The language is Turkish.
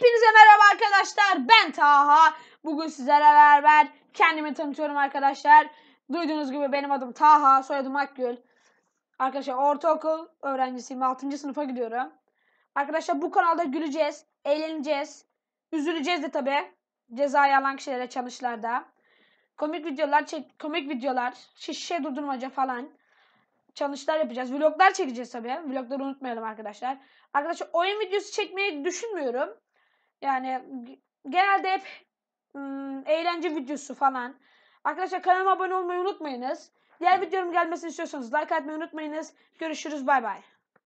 Hepinize merhaba arkadaşlar. Ben Taha. Bugün sizlere beraber kendimi tanıtıyorum arkadaşlar. Duyduğunuz gibi benim adım Taha. Soyadım Akgül. Arkadaşlar ortaokul öğrencisiyim. 6. sınıfa gidiyorum. Arkadaşlar bu kanalda güleceğiz. Eğleneceğiz. Üzüleceğiz de tabi. Cezayı alan kişilere çalışlarda. Komik videolar, çek komik videolar, şişe durdurmaca falan çalışlar yapacağız. Vloglar çekeceğiz tabii. Vlogları unutmayalım arkadaşlar. Arkadaşlar oyun videosu çekmeyi düşünmüyorum. Yani genelde hep ım, eğlence videosu falan. Arkadaşlar kanalıma abone olmayı unutmayınız. Diğer videolarım gelmesini istiyorsanız like atmayı unutmayınız. Görüşürüz bay bay.